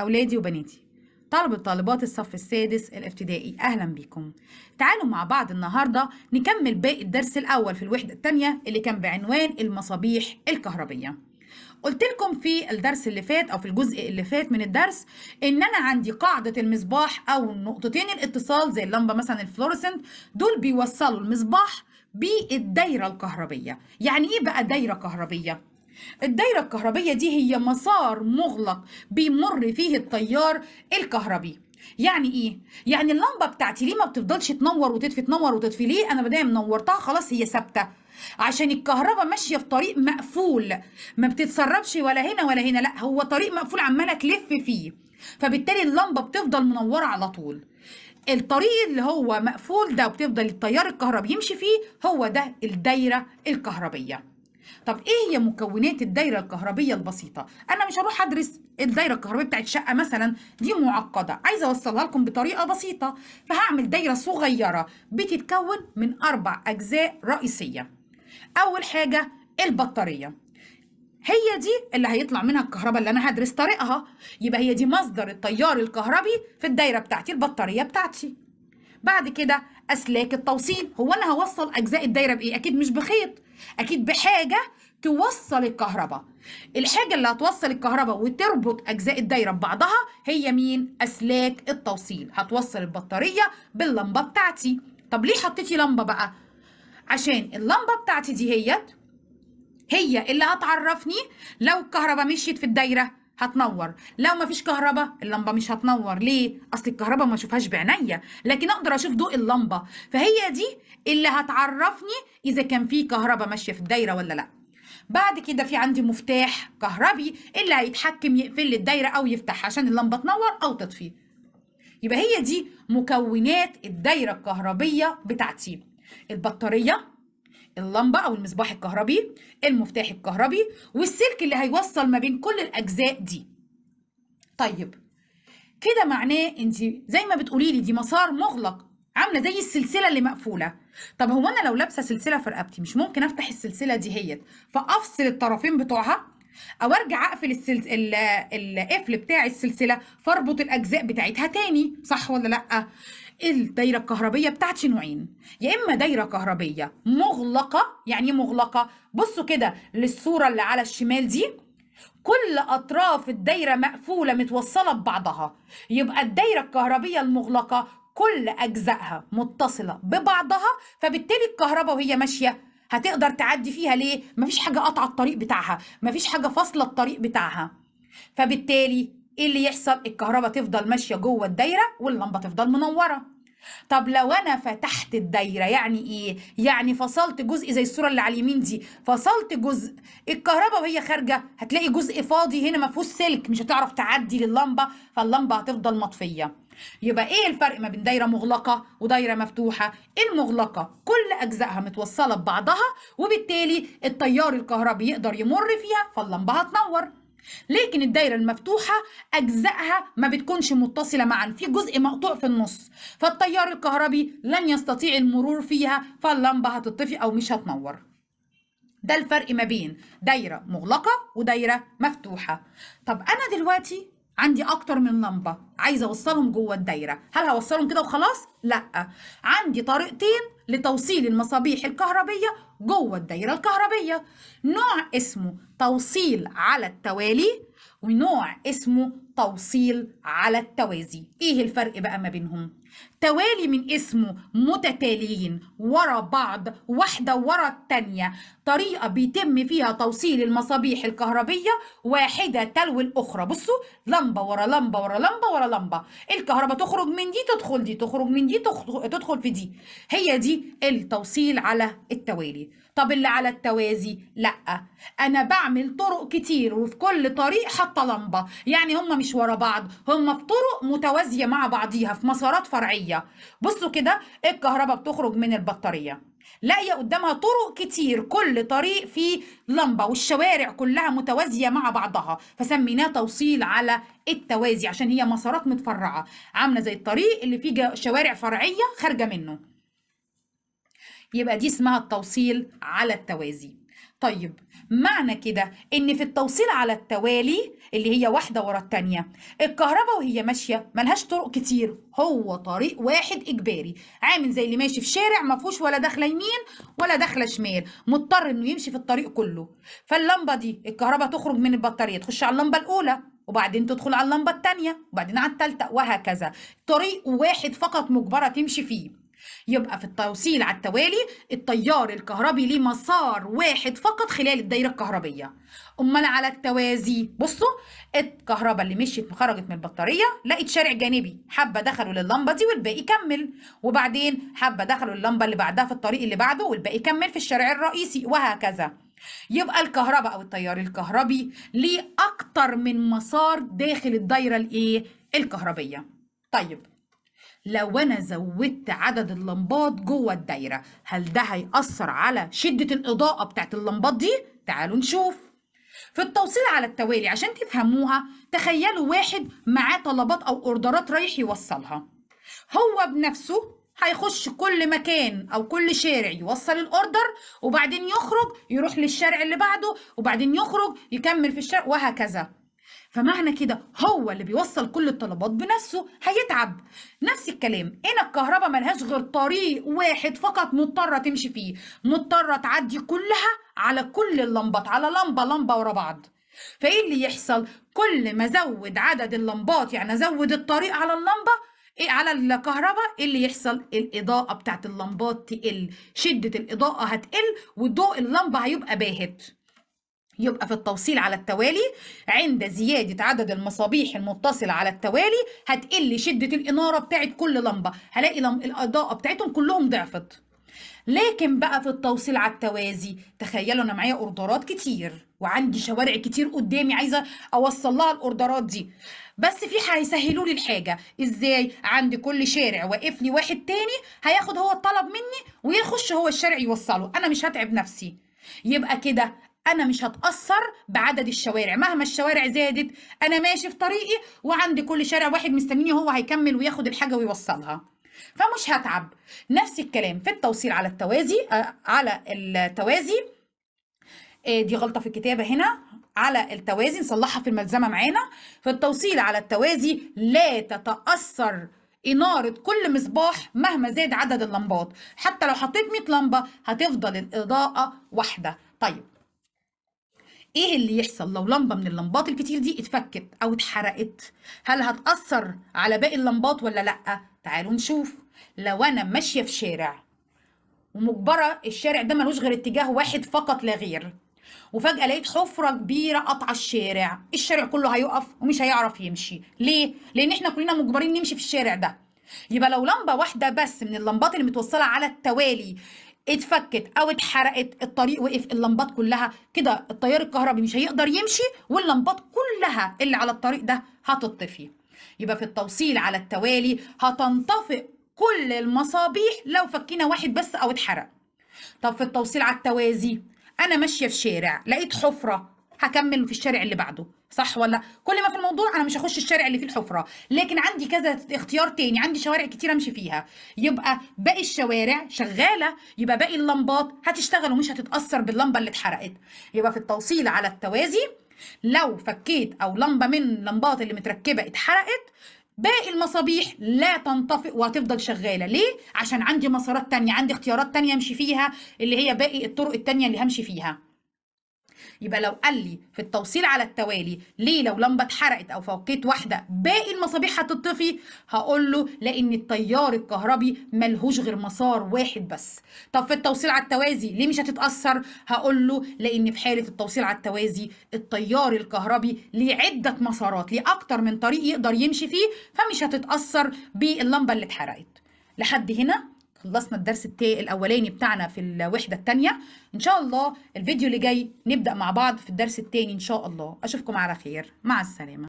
أولادي وبناتي طلبة طالبات الصف السادس الابتدائي أهلا بيكم تعالوا مع بعض النهاردة نكمل باقي الدرس الأول في الوحدة الثانية اللي كان بعنوان المصابيح الكهربية قلت لكم في الدرس اللي فات أو في الجزء اللي فات من الدرس إن أنا عندي قاعدة المصباح أو نقطتين الاتصال زي اللمبة مثلا الفلورسنت دول بيوصلوا المصباح بالدايرة الكهربية يعني إيه بقى دايرة كهربية؟ الدايرة الكهربية دي هي مسار مغلق بيمر فيه التيار الكهربي يعني ايه يعني اللمبه بتاعتي ليه ما بتفضلش تنور وتطفي تنور وتطفي ليه انا بدايه منورتها خلاص هي ثابته عشان الكهرباء ماشيه في طريق مقفول ما بتتسربش ولا هنا ولا هنا لا هو طريق مقفول عماله تلف فيه فبالتالي اللمبه بتفضل منوره على طول الطريق اللي هو مقفول ده وبتفضل التيار الكهربي يمشي فيه هو ده الدايره الكهربيه طب ايه هي مكونات الدايره الكهربيه البسيطه انا مش هروح ادرس الدايره الكهربيه بتاعت شقه مثلا دي معقده عايزه اوصلها لكم بطريقه بسيطه فهعمل دايره صغيره بتتكون من اربع اجزاء رئيسيه اول حاجه البطاريه هي دي اللي هيطلع منها الكهرباء اللي انا هدرس طريقها يبقى هي دي مصدر التيار الكهربي في الدايره بتاعتي البطاريه بتاعتي بعد كده اسلاك التوصيل هو انا هوصل اجزاء الدايره بايه اكيد مش بخيط اكيد بحاجه توصل الكهرباء الحاجه اللي هتوصل الكهرباء وتربط اجزاء الدايره ببعضها هي مين اسلاك التوصيل هتوصل البطاريه باللمبه بتاعتي طب ليه حطيتي لمبه بقى عشان اللمبه بتاعتي دي هي اللي هتعرفني لو الكهرباء مشيت في الدايره هتنور لو مفيش كهرباء اللمبه مش هتنور ليه اصل الكهرباء ما اشوفهاش بعينيا لكن اقدر اشوف ضوء اللمبه فهي دي اللي هتعرفني اذا كان في كهرباء ماشيه في الدايره ولا لا بعد كده في عندي مفتاح كهربي اللي هيتحكم يقفل الدايره او يفتحها عشان اللمبه تنور او تطفي يبقى هي دي مكونات الدايره الكهربيه بتاعتي البطاريه اللمبه او المصباح الكهربي المفتاح الكهربي والسلك اللي هيوصل ما بين كل الاجزاء دي طيب كده معناه انت زي ما بتقولي لي دي مسار مغلق عامله زي السلسله اللي مقفوله طب هو انا لو لابسه سلسله في رقبتي مش ممكن افتح السلسله دي هيت فافصل الطرفين بتوعها او ارجع اقفل السلس... ال... القفل بتاع السلسله فاربط الاجزاء بتاعتها تاني صح ولا لا الدايره الكهربيه بتاعتي نوعين يا اما دايره كهربيه مغلقه يعني مغلقه بصوا كده للصوره اللي على الشمال دي كل اطراف الدايره مقفوله متوصله ببعضها يبقى الدايره الكهربيه المغلقه كل اجزائها متصله ببعضها فبالتالي الكهرباء وهي ماشيه هتقدر تعدي فيها ليه مفيش حاجه قاطعه الطريق بتاعها مفيش حاجه فاصله الطريق بتاعها فبالتالي ايه اللي يحصل الكهرباء تفضل ماشيه جوه الدايره واللمبه تفضل منوره طب لو انا فتحت الدايره يعني ايه يعني فصلت جزء زي الصوره اللي على اليمين دي فصلت جزء الكهرباء وهي خارجه هتلاقي جزء فاضي هنا ما فيهوش سلك مش هتعرف تعدي لللمبه فاللمبه هتفضل مطفيه يبقى ايه الفرق ما بين دايره مغلقه ودايره مفتوحه المغلقه كل اجزائها متوصله ببعضها وبالتالي التيار الكهربي يقدر يمر فيها فاللمبه هتنور لكن الدايره المفتوحه اجزائها ما بتكونش متصله معا في جزء مقطوع في النص فالتيار الكهربي لن يستطيع المرور فيها فاللمبه هتطفي او مش هتنور ده الفرق ما بين دايره مغلقه ودايره مفتوحه طب انا دلوقتي عندي اكتر من لمبه عايزه اوصلهم جوه الدايره هل هوصلهم كده وخلاص لا عندي طريقتين لتوصيل المصابيح الكهربيه جوه الدايره الكهربيه نوع اسمه توصيل على التوالي ونوع اسمه توصيل على التوازي ايه الفرق بقى ما بينهم توالي من اسمه متتاليين ورا بعض واحدة ورا التانية طريقة بيتم فيها توصيل المصابيح الكهربية واحدة تلو الأخرى بصوا لمبة ورا لمبة ورا لمبة ورا لمبة الكهرباء تخرج من دي تدخل دي تخرج من دي تدخل في دي هي دي التوصيل على التوالي طب اللي على التوازي لا انا بعمل طرق كتير وفي كل طريق حاطه لمبه يعني هم مش ورا بعض هم في طرق متوازيه مع بعضيها في مسارات فرعيه صناعيه بصوا كده الكهرباء بتخرج من البطاريه لاقيه قدامها طرق كتير كل طريق فيه لمبه والشوارع كلها متوازيه مع بعضها فسميناه توصيل على التوازي عشان هي مسارات متفرعه عامله زي الطريق اللي فيه شوارع فرعيه خارجه منه يبقى دي اسمها التوصيل على التوازي طيب معنى كده ان في التوصيل على التوالي اللي هي واحده ورا الثانيه الكهرباء وهي ماشيه ملهاش طرق كتير هو طريق واحد اجباري عامل زي اللي ماشي في شارع ما فيهوش ولا داخله يمين ولا داخله شمال مضطر انه يمشي في الطريق كله فاللمبه دي الكهرباء تخرج من البطاريه تخش على اللمبه الاولى وبعدين تدخل على اللمبه الثانيه وبعدين على الثالثه وهكذا طريق واحد فقط مجبره تمشي فيه يبقى في التوصيل على التوالي التيار الكهربي ليه مسار واحد فقط خلال الدايره الكهربيه امال على التوازي بصوا الكهرباء اللي مشيت خرجت من البطاريه لقيت شارع جانبي حبه دخلوا لللمبه دي والباقي كمل وبعدين حبه دخلوا اللمبه اللي بعدها في الطريق اللي بعده والباقي كمل في الشارع الرئيسي وهكذا يبقى الكهرباء او التيار الكهربي ليه اكتر من مسار داخل الدايره الايه الكهربيه طيب لو انا زودت عدد اللمبات جوه الدايره هل ده هيأثر على شده الاضاءه بتاعت اللمبات دي تعالوا نشوف في التوصيل على التوالي عشان تفهموها تخيلوا واحد معاه طلبات او اوردرات رايح يوصلها هو بنفسه هيخش كل مكان او كل شارع يوصل الاوردر وبعدين يخرج يروح للشارع اللي بعده وبعدين يخرج يكمل في الشارع وهكذا فمعنى كده هو اللي بيوصل كل الطلبات بنفسه هيتعب نفس الكلام هنا الكهرباء ملهاش غير طريق واحد فقط مضطرة تمشي فيه مضطرة تعدي كلها على كل اللمبات على لمبة لمبة ورا بعض فايه اللي يحصل كل ما زود عدد اللمبات يعني ازود الطريق على اللمبه ايه على الكهرباء ايه اللي يحصل الاضاءه بتاعت اللمبات تقل شده الاضاءه هتقل وضوء اللمبه هيبقى باهت يبقى في التوصيل على التوالي عند زيادة عدد المصابيح المتصلة على التوالي هتقل شدة الإنارة بتاعت كل لمبة هلاقي الإضاءة بتاعتهم كلهم ضعفت لكن بقى في التوصيل على التوازي تخيلوا انا معايا اوردرات كتير وعندي شوارع كتير قدامي عايزه اوصل لها الاوردرات دي بس في هيسهلوا لي الحاجه ازاي عند كل شارع واقف لي واحد تاني هياخد هو الطلب مني ويخش هو الشارع يوصله انا مش هتعب نفسي يبقى كده انا مش هتاثر بعدد الشوارع مهما الشوارع زادت انا ماشي في طريقي وعندي كل شارع واحد مستنيني هو هيكمل وياخد الحاجه ويوصلها فمش هتعب نفس الكلام في التوصيل على التوازي آه، على التوازي آه، دي غلطه في الكتابه هنا على التوازي نصلحها في الملزمه معانا في التوصيل على التوازي لا تتاثر إنارة كل مصباح مهما زاد عدد اللمبات حتى لو حطيت 100 لمبة هتفضل الإضاءة واحدة طيب ايه اللي يحصل لو لمبه من اللمبات الكتير دي اتفكت او اتحرقت هل هتاثر على باقي اللمبات ولا لا تعالوا نشوف لو انا ماشيه في شارع ومجبره الشارع ده ملوش غير اتجاه واحد فقط لا غير وفجأة لقيت حفرة كبيرة قطع الشارع الشارع كله هيقف ومش هيعرف يمشي ليه؟ لأن احنا كلنا مجبرين نمشي في الشارع ده يبقى لو لمبة واحدة بس من اللمبات اللي متوصلة على التوالي اتفكت او اتحرقت الطريق وقف اللمبات كلها كده التيار الكهربي مش هيقدر يمشي واللمبات كلها اللي على الطريق ده هتطفي يبقى في التوصيل على التوالي هتنطفئ كل المصابيح لو فكينا واحد بس او اتحرق طب في التوصيل على التوازي انا ماشيه في شارع لقيت حفره هكمل في الشارع اللي بعده صح ولا كل ما في الموضوع انا مش هخش الشارع اللي فيه الحفره لكن عندي كذا اختيار تاني عندي شوارع كتير امشي فيها يبقى باقي الشوارع شغاله يبقى باقي اللمبات هتشتغل ومش هتتاثر باللمبه اللي اتحرقت يبقى في التوصيل على التوازي لو فكيت او لمبه من اللمبات اللي متركبه اتحرقت باقي المصابيح لا تنطفئ وهتفضل شغاله ليه عشان عندي مسارات تانية عندي اختيارات تانية امشي فيها اللي هي باقي الطرق التانية اللي همشي فيها يبقى لو قال لي في التوصيل على التوالي ليه لو لمبه اتحرقت او فوقيت واحده باقي المصابيح هتطفي هقول له لان التيار الكهربي ملهوش غير مسار واحد بس طب في التوصيل على التوازي ليه مش هتتاثر هقول له لان في حاله التوصيل على التوازي التيار الكهربي ليه عده مسارات ليه اكتر من طريق يقدر يمشي فيه فمش هتتاثر باللمبه اللي اتحرقت لحد هنا خلصنا الدرس الاولاني بتاعنا في الوحده الثانيه ان شاء الله الفيديو اللي جاي نبدا مع بعض في الدرس الثاني ان شاء الله اشوفكم على خير مع السلامه